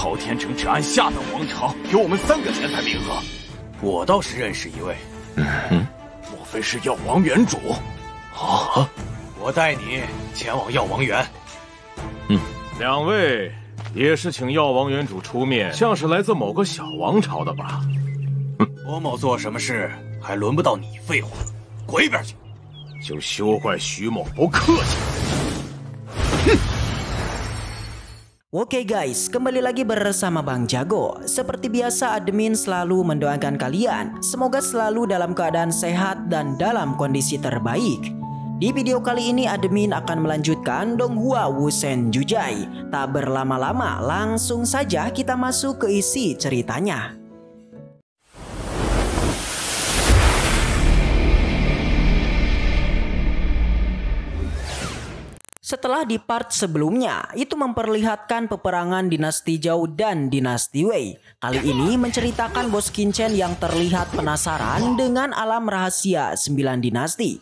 朝天城只按下等王朝，有我们三个天才名额。我倒是认识一位，嗯，莫非是药王园主？啊！我带你前往药王园。嗯，两位也是请药王园主出面，像是来自某个小王朝的吧？嗯，郭某做什么事还轮不到你废话，滚一边去！就休怪徐某不客气。Oke guys, kembali lagi bersama Bang Jago. Seperti biasa admin selalu mendoakan kalian semoga selalu dalam keadaan sehat dan dalam kondisi terbaik. Di video kali ini admin akan melanjutkan Donghua Wusen Jujai. Tak berlama-lama, langsung saja kita masuk ke isi ceritanya. Setelah di part sebelumnya, itu memperlihatkan peperangan dinasti Zhao dan dinasti Wei. Kali ini menceritakan bos Kinchen yang terlihat penasaran dengan alam rahasia sembilan dinasti.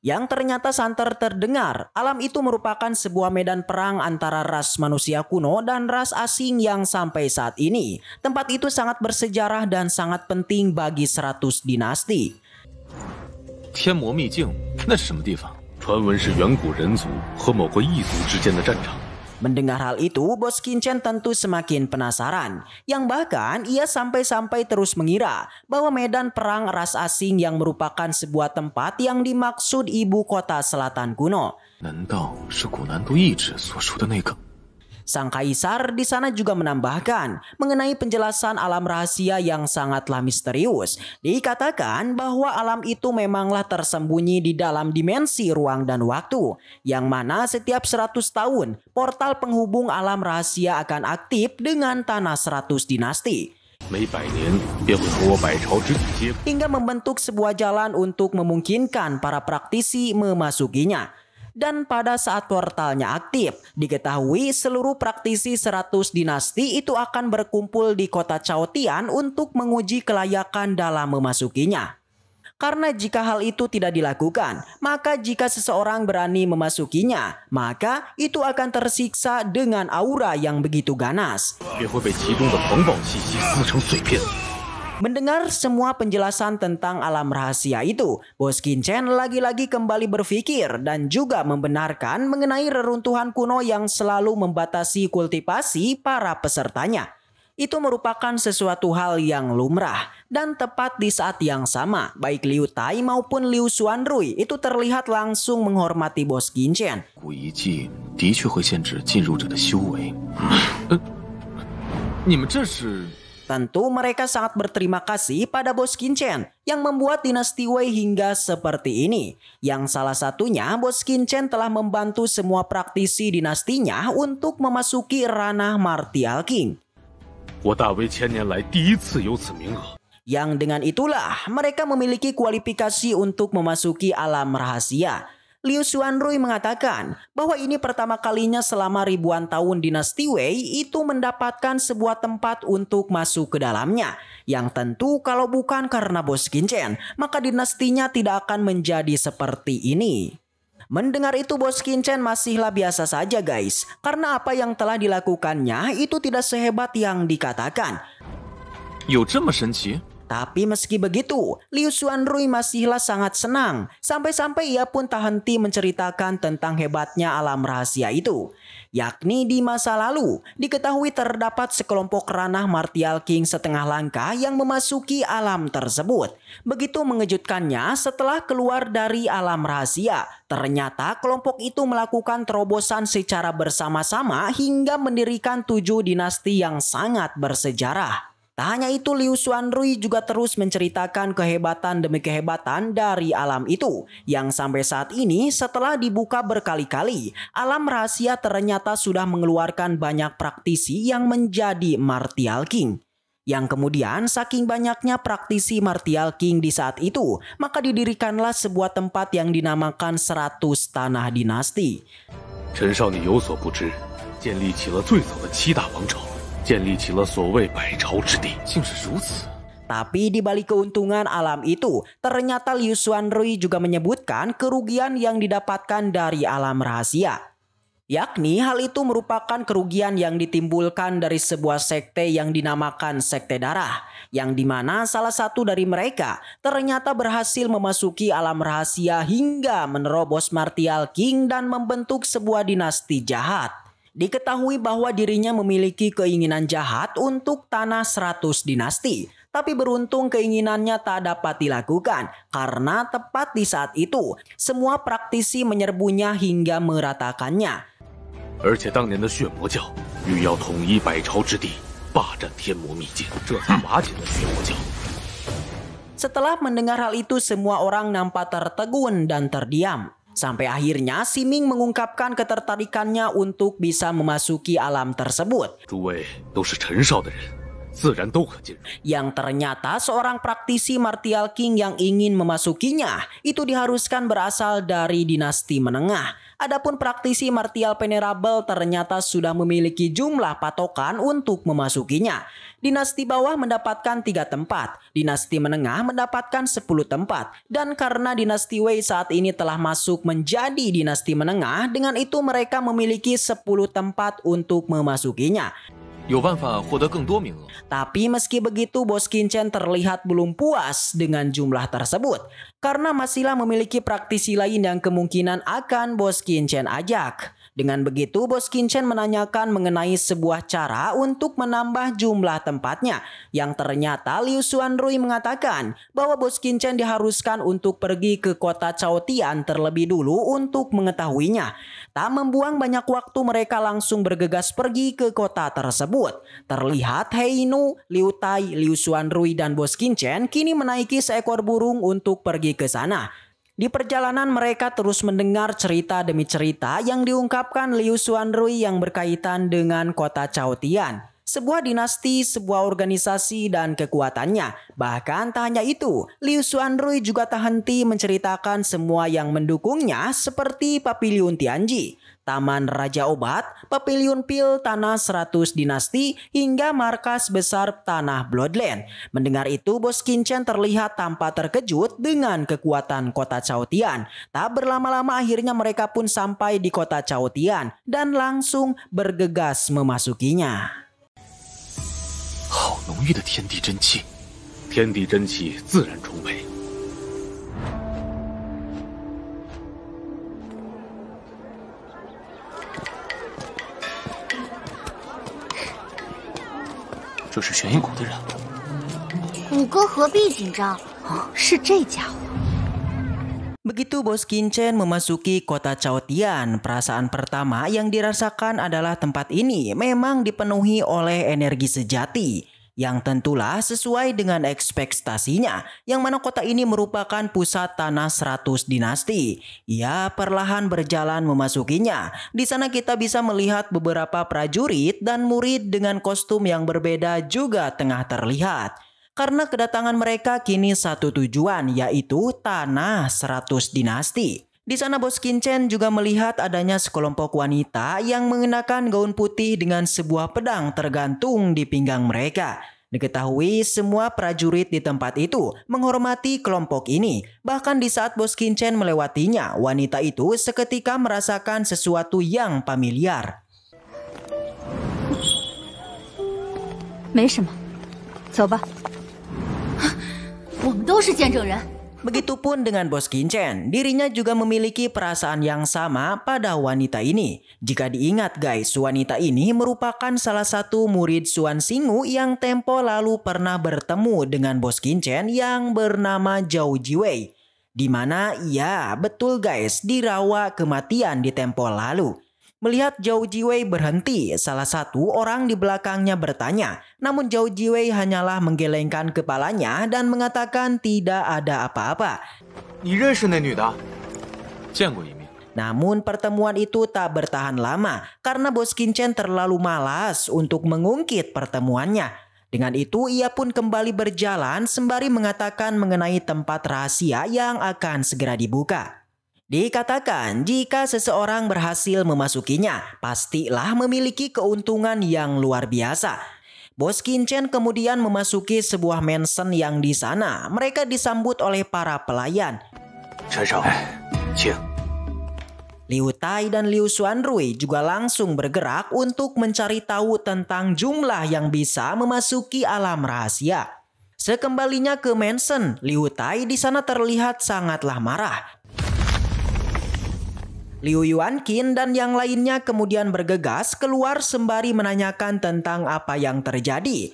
Yang ternyata santer terdengar, alam itu merupakan sebuah medan perang antara ras manusia kuno dan ras asing yang sampai saat ini. Tempat itu sangat bersejarah dan sangat penting bagi 100 dinasti. 天魔秘境，那是什么地方？传闻是远古人族和某个异族之间的战场。Mendengar hal itu, bos Kincen tentu semakin penasaran, yang bahkan ia sampai-sampai terus mengira bahwa medan perang ras asing yang merupakan sebuah tempat yang dimaksud ibu kota selatan kuno. Sang kaisar di sana juga menambahkan mengenai penjelasan alam rahasia yang sangatlah misterius. Dikatakan bahwa alam itu memanglah tersembunyi di dalam dimensi ruang dan waktu, yang mana setiap 100 tahun portal penghubung alam rahasia akan aktif dengan tanah 100 dinasti. Hingga membentuk sebuah jalan untuk memungkinkan para praktisi memasukinya dan pada saat portalnya aktif, diketahui seluruh praktisi 100 dinasti itu akan berkumpul di kota Chaotian untuk menguji kelayakan dalam memasukinya. Karena jika hal itu tidak dilakukan, maka jika seseorang berani memasukinya, maka itu akan tersiksa dengan aura yang begitu ganas. Mendengar semua penjelasan tentang alam rahasia itu, Bos Chen lagi-lagi kembali berpikir dan juga membenarkan mengenai reruntuhan kuno yang selalu membatasi kultivasi para pesertanya. Itu merupakan sesuatu hal yang lumrah dan tepat di saat yang sama, baik Liu Tai maupun Liu Xuan Rui itu terlihat langsung menghormati Bos Chen. Tentu mereka sangat berterima kasih pada bos Kinchen yang membuat dinasti Wei hingga seperti ini. Yang salah satunya bos Kinchen telah membantu semua praktisi dinastinya untuk memasuki ranah Martial King. Yang dengan itulah mereka memiliki kualifikasi untuk memasuki alam rahasia Liu Xuanrui mengatakan bahwa ini pertama kalinya selama ribuan tahun dinasti Wei itu mendapatkan sebuah tempat untuk masuk ke dalamnya. Yang tentu kalau bukan karena bos Kinchen, maka dinastinya tidak akan menjadi seperti ini. Mendengar itu bos Kinchen masihlah biasa saja guys, karena apa yang telah dilakukannya itu tidak sehebat yang dikatakan. 有这么神奇? Tapi meski begitu, Liu Xuan Rui masihlah sangat senang sampai-sampai ia pun tak henti menceritakan tentang hebatnya alam rahasia itu. Yakni di masa lalu, diketahui terdapat sekelompok ranah Martial King setengah langkah yang memasuki alam tersebut. Begitu mengejutkannya setelah keluar dari alam rahasia, ternyata kelompok itu melakukan terobosan secara bersama-sama hingga mendirikan tujuh dinasti yang sangat bersejarah. Tak hanya itu, Liu Xuanrui juga terus menceritakan kehebatan demi kehebatan dari alam itu, yang sampai saat ini setelah dibuka berkali-kali, alam rahasia ternyata sudah mengeluarkan banyak praktisi yang menjadi Martial King. Yang kemudian saking banyaknya praktisi Martial King di saat itu, maka didirikanlah sebuah tempat yang dinamakan Seratus Tanah Dinasti. Chen Shao, 建立起了所谓百朝之地。竟是如此。Tapi di balik keuntungan alam itu, ternyata Liu Rui juga menyebutkan kerugian yang didapatkan dari alam rahasia. Yakni hal itu merupakan kerugian yang ditimbulkan dari sebuah sekte yang dinamakan sekte darah, yang dimana salah satu dari mereka ternyata berhasil memasuki alam rahasia hingga menerobos Martial King dan membentuk sebuah dinasti jahat. Diketahui bahwa dirinya memiliki keinginan jahat untuk tanah 100 dinasti, tapi beruntung keinginannya tak dapat dilakukan karena tepat di saat itu semua praktisi menyerbunya hingga meratakannya. Setelah mendengar hal itu, semua orang nampak tertegun dan terdiam. Sampai akhirnya Si Ming mengungkapkan ketertarikannya untuk bisa memasuki alam tersebut. Yang ternyata seorang praktisi martial king yang ingin memasukinya itu diharuskan berasal dari dinasti menengah Adapun praktisi martial venerable ternyata sudah memiliki jumlah patokan untuk memasukinya. Dinasti bawah mendapatkan tiga tempat, dinasti menengah mendapatkan 10 tempat, dan karena dinasti Wei saat ini telah masuk menjadi dinasti menengah, dengan itu mereka memiliki 10 tempat untuk memasukinya. Tapi meski begitu, Bos Kincen terlihat belum puas dengan jumlah tersebut karena Masila memiliki praktisi lain yang kemungkinan akan Bos Kincen ajak. Dengan begitu, Bos Kinchen menanyakan mengenai sebuah cara untuk menambah jumlah tempatnya yang ternyata Liu Xuan Rui mengatakan bahwa Bos Kinchen diharuskan untuk pergi ke kota Tian terlebih dulu untuk mengetahuinya. Tak membuang banyak waktu mereka langsung bergegas pergi ke kota tersebut. Terlihat Heinu, Liu Tai, Liu Xuan Rui, dan Bos Kinchen kini menaiki seekor burung untuk pergi ke sana. Di perjalanan mereka terus mendengar cerita demi cerita yang diungkapkan Liu Xuanrui yang berkaitan dengan kota Chaotian, sebuah dinasti, sebuah organisasi dan kekuatannya. Bahkan tak hanya itu, Liu Xuanrui juga tak henti menceritakan semua yang mendukungnya seperti Papiliun Tianji. Taman Raja Obat, Papilion Pil Tanah 100 Dinasti, hingga markas besar Tanah Bloodland. Mendengar itu, Bos Kinchen terlihat tanpa terkejut dengan kekuatan kota Chaotian. Tak berlama-lama akhirnya mereka pun sampai di kota Chaotian dan langsung bergegas memasukinya. begitu bos Kinchen memasuki kota Caotian, perasaan pertama yang dirasakan adalah tempat ini memang dipenuhi oleh energi sejati yang tentulah sesuai dengan ekspektasinya yang mana kota ini merupakan pusat tanah 100 dinasti. Ia perlahan berjalan memasukinya. Di sana kita bisa melihat beberapa prajurit dan murid dengan kostum yang berbeda juga tengah terlihat. Karena kedatangan mereka kini satu tujuan yaitu tanah 100 dinasti. Di sana bos Kincen juga melihat adanya sekelompok wanita yang mengenakan gaun putih dengan sebuah pedang tergantung di pinggang mereka. Diketahui semua prajurit di tempat itu menghormati kelompok ini. Bahkan di saat bos Kincen melewatinya, wanita itu seketika merasakan sesuatu yang familiar. Tidak apa-apa. Kita 没什么，走吧。我们都是见证人。Begitupun dengan bos Kincen, dirinya juga memiliki perasaan yang sama pada wanita ini. Jika diingat guys, wanita ini merupakan salah satu murid Suan Singu yang tempo lalu pernah bertemu dengan bos Kincen yang bernama Zhao Jiwei. Dimana, ya betul guys, dirawa kematian di tempo lalu. Melihat Zhao Jiwei berhenti, salah satu orang di belakangnya bertanya. Namun Zhao Jiwei hanyalah menggelengkan kepalanya dan mengatakan tidak ada apa-apa. Namun pertemuan itu tak bertahan lama karena bos Kinchen terlalu malas untuk mengungkit pertemuannya. Dengan itu ia pun kembali berjalan sembari mengatakan mengenai tempat rahasia yang akan segera dibuka. Dikatakan jika seseorang berhasil memasukinya, pastilah memiliki keuntungan yang luar biasa. Bos Kinchen kemudian memasuki sebuah mansion yang di sana. Mereka disambut oleh para pelayan. Liu Tai dan Liu Xuanrui juga langsung bergerak untuk mencari tahu tentang jumlah yang bisa memasuki alam rahasia. Sekembalinya ke mansion, Liu Tai di sana terlihat sangatlah marah. Liu Qin dan yang lainnya kemudian bergegas keluar sembari menanyakan tentang apa yang terjadi.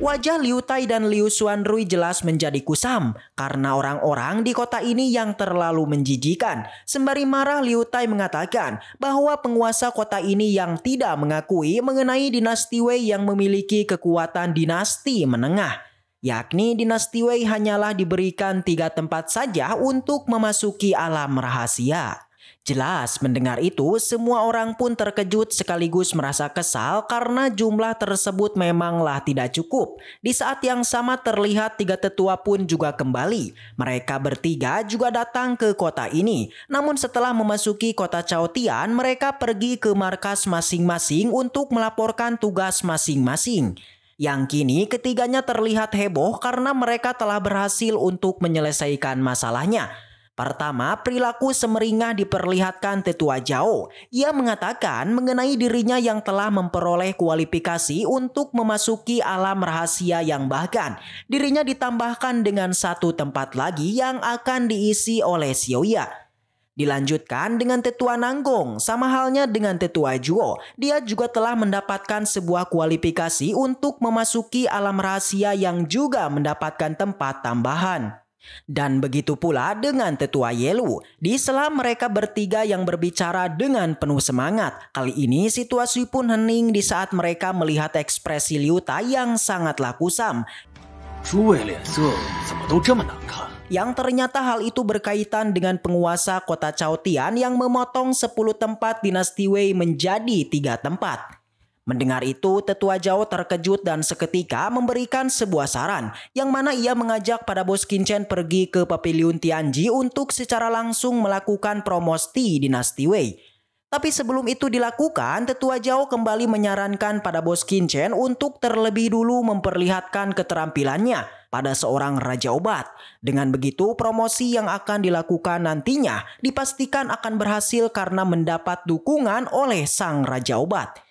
Wajah Liu Tai dan Liu Xuan Rui jelas menjadi kusam karena orang-orang di kota ini yang terlalu menjijikan. Sembari marah Liu Tai mengatakan bahwa penguasa kota ini yang tidak mengakui mengenai dinasti Wei yang memiliki kekuatan dinasti menengah yakni dinasti Wei hanyalah diberikan tiga tempat saja untuk memasuki alam rahasia. Jelas mendengar itu semua orang pun terkejut sekaligus merasa kesal karena jumlah tersebut memanglah tidak cukup. Di saat yang sama terlihat tiga tetua pun juga kembali. Mereka bertiga juga datang ke kota ini. Namun setelah memasuki kota Chaotian mereka pergi ke markas masing-masing untuk melaporkan tugas masing-masing yang kini ketiganya terlihat heboh karena mereka telah berhasil untuk menyelesaikan masalahnya. Pertama, perilaku semeringah diperlihatkan Tetua Jao. Ia mengatakan mengenai dirinya yang telah memperoleh kualifikasi untuk memasuki alam rahasia yang bahkan dirinya ditambahkan dengan satu tempat lagi yang akan diisi oleh Xiaoya. Dilanjutkan dengan Tetua Nanggong, sama halnya dengan Tetua Juo, dia juga telah mendapatkan sebuah kualifikasi untuk memasuki alam rahasia yang juga mendapatkan tempat tambahan. Dan begitu pula dengan Tetua Yelu, di sela mereka bertiga yang berbicara dengan penuh semangat. Kali ini situasi pun hening di saat mereka melihat ekspresi Liu Liuta yang sangatlah kusam. 诸位脸色怎么都这么难看？yang ternyata hal itu berkaitan dengan penguasa kota Chaotian yang memotong 10 tempat dinasti Wei menjadi tiga tempat. Mendengar itu, tetua Jawa terkejut dan seketika memberikan sebuah saran yang mana ia mengajak pada bos Kinchen pergi ke Paviliun Tianji untuk secara langsung melakukan promosi dinasti Wei. Tapi sebelum itu dilakukan, Tetua Jauh kembali menyarankan pada bos Kinchen untuk terlebih dulu memperlihatkan keterampilannya pada seorang raja obat. Dengan begitu, promosi yang akan dilakukan nantinya dipastikan akan berhasil karena mendapat dukungan oleh sang raja obat.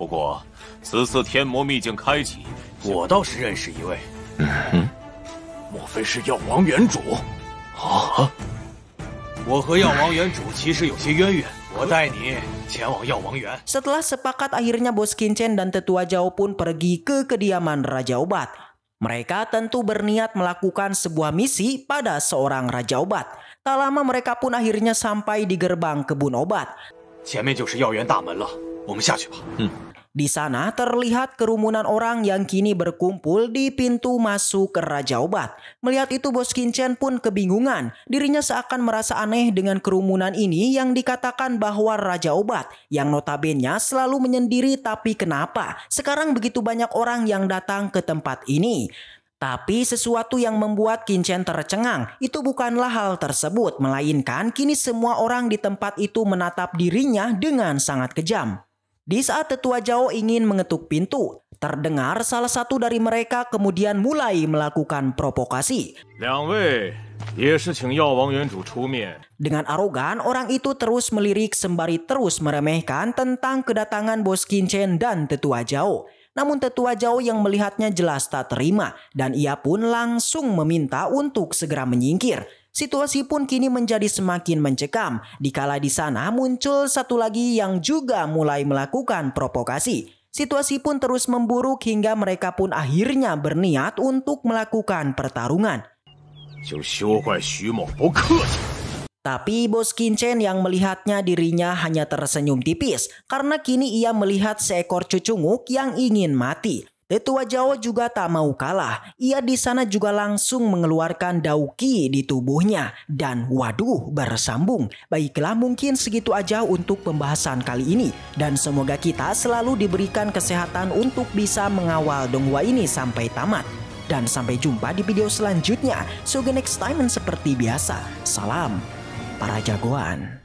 不过，此次天魔秘境开启，我倒是认识一位。嗯，莫非是药王原主？啊，我和药王原主其实有些渊源。setelah sepakat akhirnya bos Kincen dan tetua Jauh pun pergi ke kediaman Raja Obat. Mereka tentu berniat melakukan sebuah misi pada seorang Raja Obat. Tak lama mereka pun akhirnya sampai di gerbang kebun obat. Hmm. Di sana terlihat kerumunan orang yang kini berkumpul di pintu masuk ke Raja Obat. Melihat itu bos Kincen pun kebingungan. Dirinya seakan merasa aneh dengan kerumunan ini yang dikatakan bahwa Raja Obat yang notabene selalu menyendiri tapi kenapa sekarang begitu banyak orang yang datang ke tempat ini. Tapi sesuatu yang membuat Kincen tercengang itu bukanlah hal tersebut, melainkan kini semua orang di tempat itu menatap dirinya dengan sangat kejam. Di saat tetua Jao ingin mengetuk pintu, terdengar salah satu dari mereka kemudian mulai melakukan provokasi. Dengan arogan, orang itu terus melirik sembari terus meremehkan tentang kedatangan bos Kinchen dan tetua Jao. Namun tetua Jao yang melihatnya jelas tak terima dan ia pun langsung meminta untuk segera menyingkir. Situasi pun kini menjadi semakin mencekam, dikala di sana muncul satu lagi yang juga mulai melakukan provokasi. Situasi pun terus memburuk hingga mereka pun akhirnya berniat untuk melakukan pertarungan. Tapi bos Kinchen yang melihatnya dirinya hanya tersenyum tipis karena kini ia melihat seekor cucunguk yang ingin mati. Tetua Jawa juga tak mau kalah. Ia di sana juga langsung mengeluarkan dauki di tubuhnya. Dan waduh bersambung. Baiklah mungkin segitu aja untuk pembahasan kali ini. Dan semoga kita selalu diberikan kesehatan untuk bisa mengawal Donghua ini sampai tamat. Dan sampai jumpa di video selanjutnya. So next time seperti biasa. Salam para jagoan.